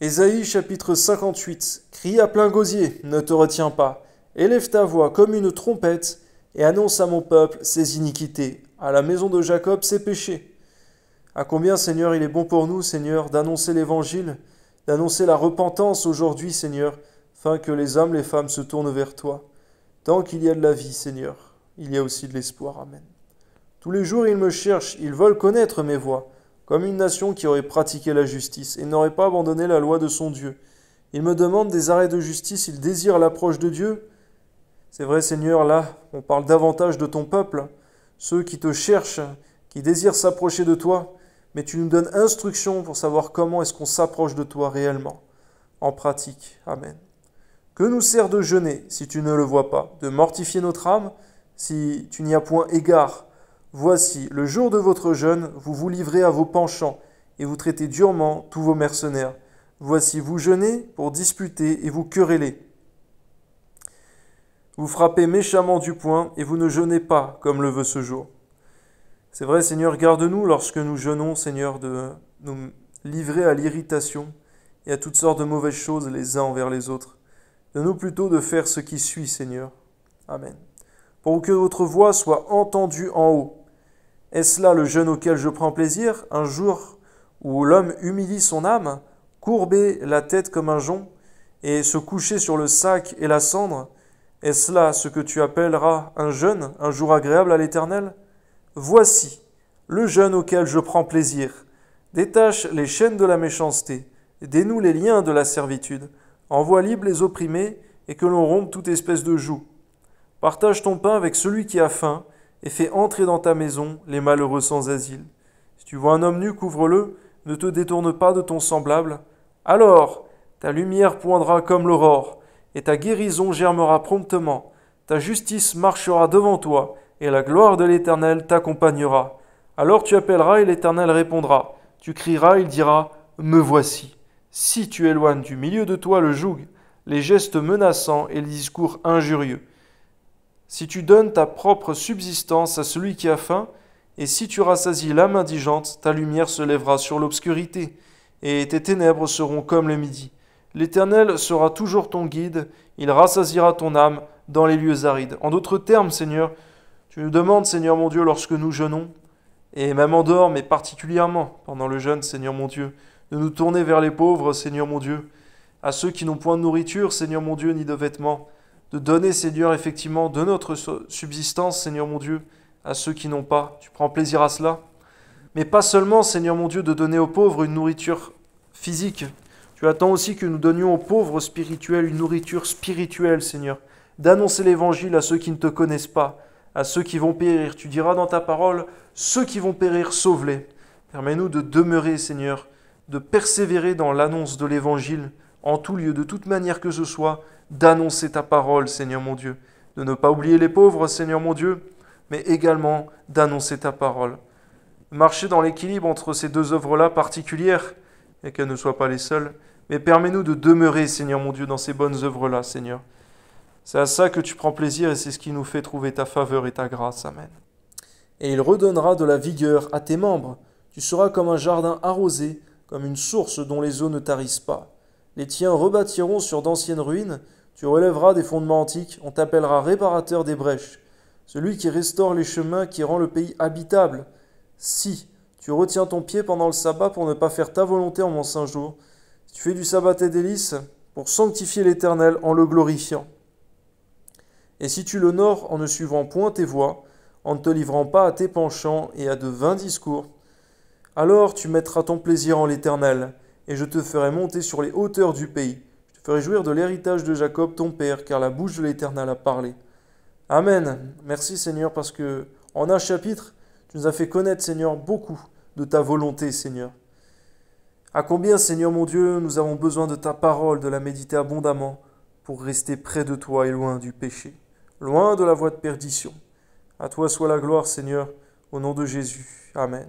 Ésaïe chapitre 58 Crie à plein gosier, ne te retiens pas. Élève ta voix comme une trompette et annonce à mon peuple ses iniquités, à la maison de Jacob ses péchés. À combien, Seigneur, il est bon pour nous, Seigneur, d'annoncer l'évangile, d'annoncer la repentance aujourd'hui, Seigneur, afin que les hommes, les femmes se tournent vers toi. Tant qu'il y a de la vie, Seigneur, il y a aussi de l'espoir. Amen. Tous les jours, ils me cherchent, ils veulent connaître mes voies comme une nation qui aurait pratiqué la justice et n'aurait pas abandonné la loi de son Dieu. Il me demande des arrêts de justice, il désire l'approche de Dieu. C'est vrai Seigneur, là, on parle davantage de ton peuple, ceux qui te cherchent, qui désirent s'approcher de toi, mais tu nous donnes instruction pour savoir comment est-ce qu'on s'approche de toi réellement, en pratique. Amen. Que nous sert de jeûner si tu ne le vois pas, de mortifier notre âme si tu n'y as point égard Voici, le jour de votre jeûne, vous vous livrez à vos penchants, et vous traitez durement tous vos mercenaires. Voici, vous jeûnez pour disputer et vous querellez. Vous frappez méchamment du poing, et vous ne jeûnez pas, comme le veut ce jour. C'est vrai, Seigneur, garde-nous lorsque nous jeûnons, Seigneur, de nous livrer à l'irritation et à toutes sortes de mauvaises choses les uns envers les autres. Donne-nous plutôt de faire ce qui suit, Seigneur. Amen. Pour que votre voix soit entendue en haut, est-ce là le jeûne auquel je prends plaisir, un jour où l'homme humilie son âme, courber la tête comme un jonc, et se coucher sur le sac et la cendre Est-ce là ce que tu appelleras un jeûne, un jour agréable à l'Éternel Voici le jeûne auquel je prends plaisir. Détache les chaînes de la méchanceté, dénoue les liens de la servitude, envoie libre les opprimés, et que l'on rompe toute espèce de joug. Partage ton pain avec celui qui a faim, et fais entrer dans ta maison les malheureux sans asile. Si tu vois un homme nu, couvre-le, ne te détourne pas de ton semblable. Alors, ta lumière poindra comme l'aurore, et ta guérison germera promptement. Ta justice marchera devant toi, et la gloire de l'Éternel t'accompagnera. Alors tu appelleras, et l'Éternel répondra. Tu crieras, il dira, Me voici. Si tu éloignes du milieu de toi le joug, les gestes menaçants et les discours injurieux, si tu donnes ta propre subsistance à celui qui a faim, et si tu rassasies l'âme indigente, ta lumière se lèvera sur l'obscurité, et tes ténèbres seront comme le midi. L'Éternel sera toujours ton guide, il rassasiera ton âme dans les lieux arides. En d'autres termes, Seigneur, tu nous demandes, Seigneur mon Dieu, lorsque nous jeûnons, et même en dehors, mais particulièrement pendant le jeûne, Seigneur mon Dieu, de nous tourner vers les pauvres, Seigneur mon Dieu, à ceux qui n'ont point de nourriture, Seigneur mon Dieu, ni de vêtements, de donner, Seigneur, effectivement, de notre subsistance, Seigneur mon Dieu, à ceux qui n'ont pas. Tu prends plaisir à cela. Mais pas seulement, Seigneur mon Dieu, de donner aux pauvres une nourriture physique. Tu attends aussi que nous donnions aux pauvres spirituels une nourriture spirituelle, Seigneur. D'annoncer l'évangile à ceux qui ne te connaissent pas, à ceux qui vont périr. Tu diras dans ta parole, ceux qui vont périr, sauve-les. Permets-nous de demeurer, Seigneur, de persévérer dans l'annonce de l'évangile en tout lieu, de toute manière que ce soit, d'annoncer ta parole, Seigneur mon Dieu, de ne pas oublier les pauvres, Seigneur mon Dieu, mais également d'annoncer ta parole. Marcher dans l'équilibre entre ces deux œuvres-là particulières, et qu'elles ne soient pas les seules, mais permets-nous de demeurer, Seigneur mon Dieu, dans ces bonnes œuvres-là, Seigneur. C'est à ça que tu prends plaisir et c'est ce qui nous fait trouver ta faveur et ta grâce. Amen. Et il redonnera de la vigueur à tes membres. Tu seras comme un jardin arrosé, comme une source dont les eaux ne tarissent pas. Les tiens rebâtiront sur d'anciennes ruines, tu relèveras des fondements antiques, on t'appellera réparateur des brèches, celui qui restaure les chemins, qui rend le pays habitable. Si tu retiens ton pied pendant le sabbat pour ne pas faire ta volonté en mon saint jour, si tu fais du sabbat tes délices, pour sanctifier l'Éternel en le glorifiant. Et si tu l'honores en ne suivant point tes voies, en ne te livrant pas à tes penchants et à de vains discours, alors tu mettras ton plaisir en l'Éternel, et je te ferai monter sur les hauteurs du pays. Je te ferai jouir de l'héritage de Jacob, ton père, car la bouche de l'Éternel a parlé. Amen. Merci Seigneur, parce que en un chapitre, tu nous as fait connaître, Seigneur, beaucoup de ta volonté, Seigneur. À combien, Seigneur mon Dieu, nous avons besoin de ta parole, de la méditer abondamment, pour rester près de toi et loin du péché, loin de la voie de perdition. À toi soit la gloire, Seigneur, au nom de Jésus. Amen.